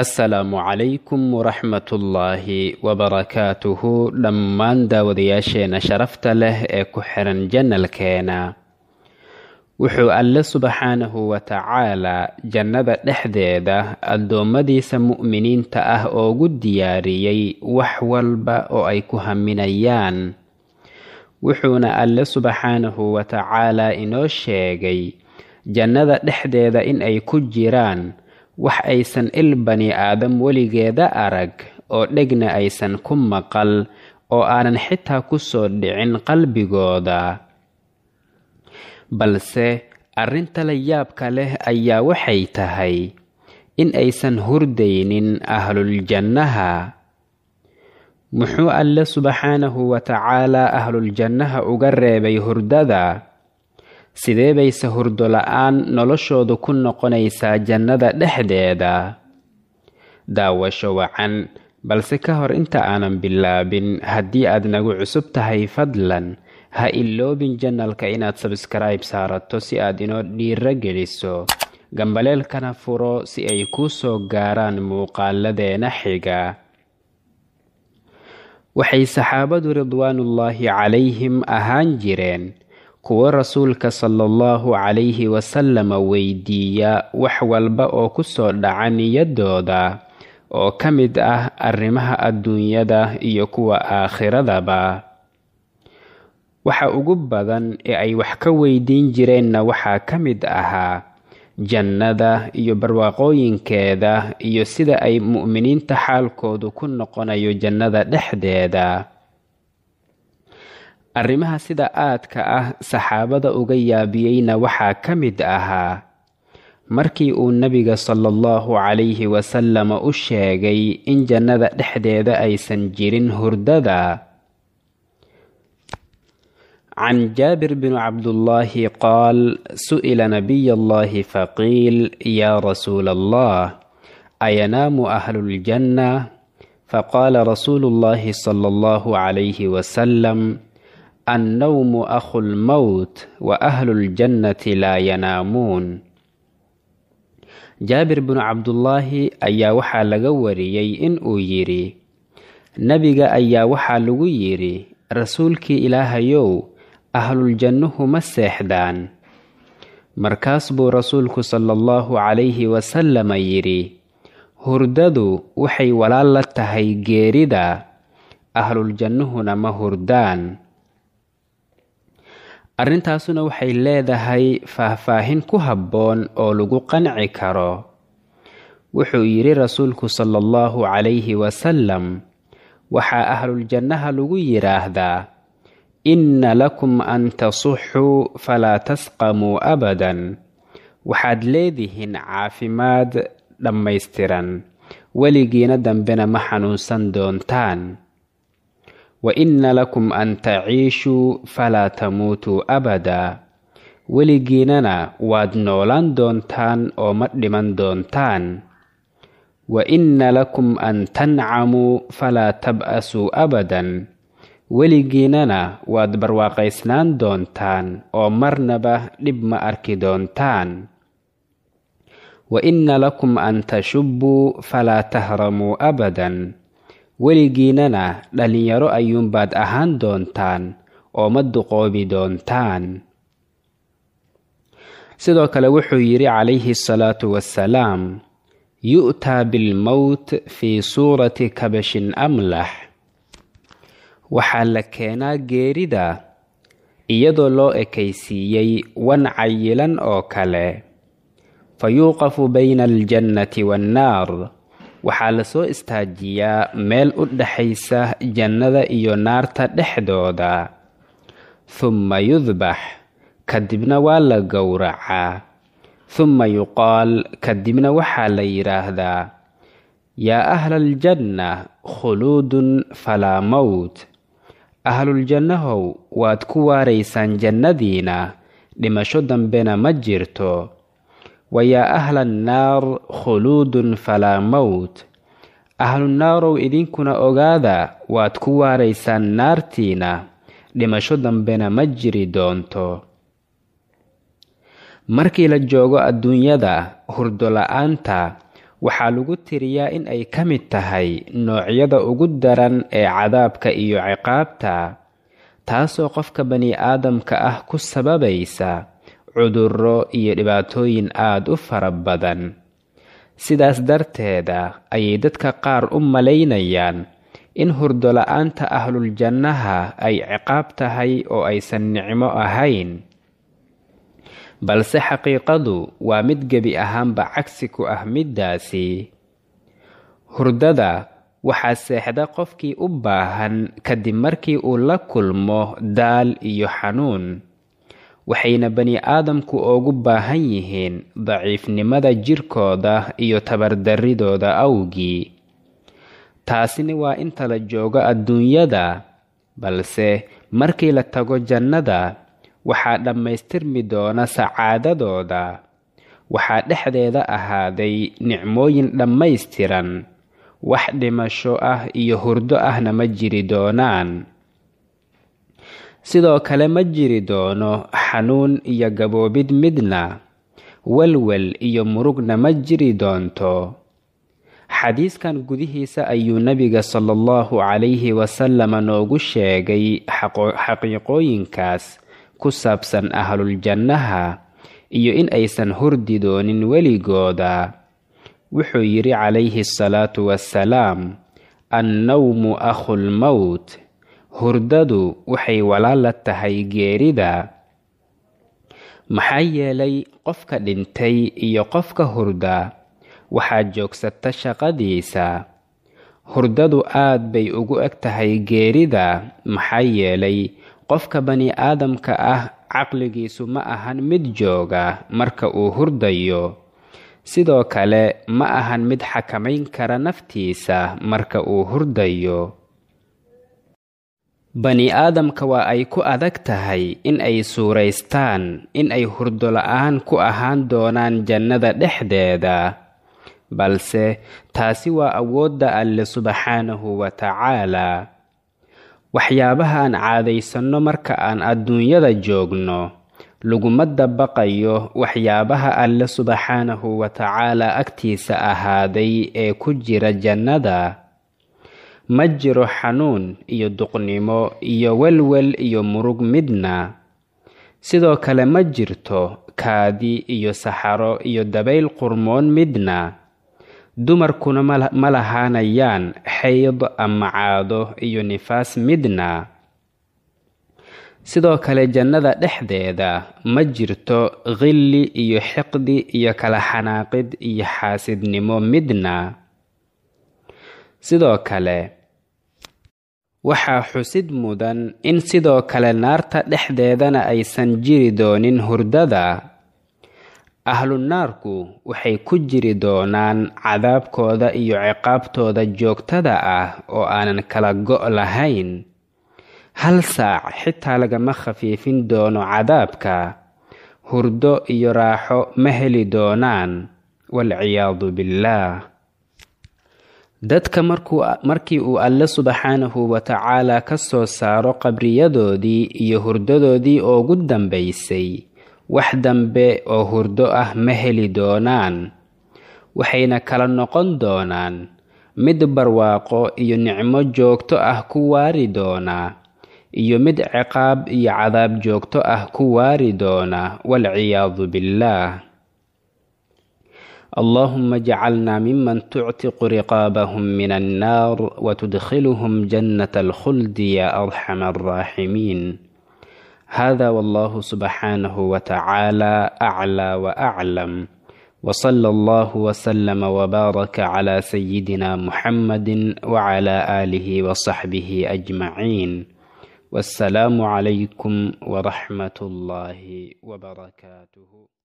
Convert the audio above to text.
assalaamu calaykum waraxmatullaahi wabarakaatuhu dhammaan daawadayaasheena sharafta leh ee ku xiran janalkeena wuxuu alle subxaanahu wa tacaalaa jannada dhexdeeda addoommadiisa mu'miniinta ah oogu diyaariyey wax walba oo ay ku haminayaan wuxuuna alle subxaanahu wa tacaalaa inoo sheegay jannada dhexdeeda in ay ku jiraan wax aysan il bani aadam weligeeda arag oo dhegna aysan ku maqal oo aanan xitaa ku soo dhicin qalbigooda balse arrinta la yaabka leh ayaa waxay tahay in aysan hurdaynin ahluljannaha muxuu alle subxaanahu wa tacaalaa ahluljannaa uga reebay hurdada sidee bayse hurdo la-aan noloshoodu ku noqonaysaa jannada dhexdeeda daawasho wacan balse ka hor inta aanan bilaabin haddii aad nagu cusub tahay fadlan ha iloobin janalka inaad sabskrayb saarato si aad inoo dhiira geliso gambaleelkana furo si ay kuu soo gaaraan muuqaaladeena xiga waxay saxaabadu ridwaanullaahi calayhim ahaan jireen kuwo rasuulka sala allahu calayhi wasalama weydiiya wax walba oo ku soo dhaca niyadooda oo ka mid ah arrimaha adduunyada iyo kuwa aakhiradaba waxa ugu badan ee ay wax ka weydiin jireenna waxaa ka mid ahaa jannada iyo barwaaqooyinkeeda iyo sida ay mu'miniinta xaalkoodu ku noqonayo jannada dhexdeeda arrimaha sida aadka ah saxaabada uga yaabiyeyna waxaa ka mid ahaa markii uu nebiga sala allahu calayhi wasalama u sheegay in jannada dhexdeeda aysan jirin hurdada can jaabir binu cabdullaahi qaal su'ila nabiy allahi faqiil yaa rasuula allah ayanaamu ahlu ljanna faqaala rasuulu llahi sala allahu calayhi wasalam annawmu akhul mawt wa ahlul jannati laa yanaamuun jaabir binu cabdullaahi ayaa waxaa laga wariyey in uu yidhi nebiga ayaa waxaa lagu yidhi rasuulkii ilaahayow ahluljannuhu ma seexdaan markaas buu rasuulku sala allahu calayhi wasalama yidhi hurdadu waxay walaal la tahay geerida ahluljannuhuna ma hurdaan arrintaasuna waxay leedahay faahfaahin ku habboon oo lagu qanci karo wuxuu yidhi rasuulku sala allahu calayhi wasalam waxaa ahluljannaha lagu yidhaahdaa inna lakum an tasuxuu falaa tasqamuu abadan waxaad leedihiin caafimaad dhammaystiran weligiina dambena ma xanuunsan doontaan waina lakum an taciishuu falaa tamuutuu abadaa weligiinana waad noolaan doontaan oo ma dhiman doontaan wa inna lakum an tancamuu falaa tab'asuu abadan weligiinana waad barwaaqaysnaan doontaan oo marnaba dhib ma arki doontaan wa inna lakum an tashubbuu falaa tahramuu abadan weligiinnana dhallinyaro ayuunbaad ahaan doontaan oo ma duqoobi doontaan sidoo kale wuxuu yidhi calayhi asalaatu wassalaam yu'taa bilmowt fii suurati kabashin amlax waxaa la keenaa geerida iyadoo loo ekaysiiyey wan cayilan oo kale fa yuuqafu bayna aljannati waannaar waxaa lasoo istaajiyaa meel u dhexaysa jannada iyo naarta dhexdooda humma yudbax kadibna waa la gowracaa humma yuqaal kadibna waxaa la yidhaahdaa yaa ahla khuluudun falaa mowt ahluljannahow waad ku waaraysaan jannadiina dhimasho dambena ma jirto wayaa ahla annaar khuluudun falaa mowt ahlunaarow idinkuna ogaada waad ku waaraysaan naartiina dhimasho dambena ma jiri doonto markii la joogo adduunyada hurdola'aanta waxaa lagu tiriyaa in ay ka mid tahay noocyada ugu daran ee cadaabka iyo ciqaabta taasoo qofka bani aadamka ah ku sababaysa cudurro iyo dhibaatooyin aada u fara badan sidaas darteeda ayay dadka qaar u malaynayaan in hurdola'aanta ahluljannaha ay ciqaab tahay oo aysan nicmo ahayn balse xaqiiqadu waa mid gebi ahaanba cagsi ku ah middaasi hurdada waxaa seexda qofkii u baahan kadib markii uu la kulmo daal iyo xanuun waxayna bani-aadamku ugu baahan yihiin daciifnimada jirkooda iyo tabardaridooda awgii taasina waa inta la joogo adduunyada balse markii la tago jannada waxaa dhammaystirmi doona sacaadadooda waxaa dhexdeeda ahaaday nicmooyin dhammaystiran wax dhimasho ah iyo hurdo ahna ma jiri doonaan sidoo kale ma jiri doono xanuun iyo gaboobid midna welwel iyo murugna ma jiri doonto xadiiskan gudihiisa ayuu nebiga sala allahu calayhi wasalama noogu sheegay xaqiiqooyinkaas ku saabsan ahluljannaha iyo in aysan hurdi doonin weligooda wuxuu yidhi calayhi asalaatu wassalaam annawmu akhulmowt hurdadu waxay walaal la tahay geerida maxaa yeelay qofka dhintay iyo qofka hurda waxaa joogsata shaqadiisa hurdadu aad bay ugu eg tahay geerida maxaa yeelay qofka bani aadamka ah caqligiisu ma ahan mid jooga marka uu hurdayo sidoo kale ma ahan mid xakamayn kara naftiisa marka uu hurdayo bani aadamka waa ay ku adag tahay in ay suuraystaan in ay hurdo la'aan ku ahaan doonaan jannada dhexdeeda balse taasi waa awoodda alle subxaanahu wa tacaalaa waxyaabaha aan caadaysanno marka aan adduunyada joogno laguma dabaqayo waxyaabaha alle subxaanahu wa tacaalaa agtiisa ahaaday ee ku jira jannada ma jiro xanuun iyo duqnimo iyo welwel iyo murug midna sidoo kale ma jirto kaadi iyo saxaro iyo dabayl qurmoon midna dumarkuna ma lahaanayaan xayd ama caado iyo nifaas midna sidoo kale jannada dhexdeeda ma jirto khilli iyo xiqdi iyo kala xanaaqid iyo xaasidnimo midna sidoo kale waxaa xusid mudan in sidoo kale naarta dhexdeedana aysan jiri doonin hurdada ahlunaarku waxay ku jiri doonaan cadaabkooda iyo ciqaabtooda joogtada ah oo aanan kala go' lahayn hal saac xitaa lagama khafiifin doono cadaabka hurdo iyo raaxo ma heli doonaan waalciyaadu billaah dadka markii uu alle subxaanahu watacaalaa ka soo saaro qabriyadoodii iyo hurdadoodii oogu dambaysay wax dambe oo hurdo ah ma heli doonaan waxayna kala noqon doonaan mid barwaaqo iyo nicmo joogto ah ku waari doona iyo mid ciqaab iyo cadaab joogto ah ku waari doona walciyaadu billaah اللهم اجعلنا ممن تعتق رقابهم من النار وتدخلهم جنة الخلد يا أرحم الراحمين هذا والله سبحانه وتعالى أعلى وأعلم وصلى الله وسلم وبارك على سيدنا محمد وعلى آله وصحبه أجمعين والسلام عليكم ورحمة الله وبركاته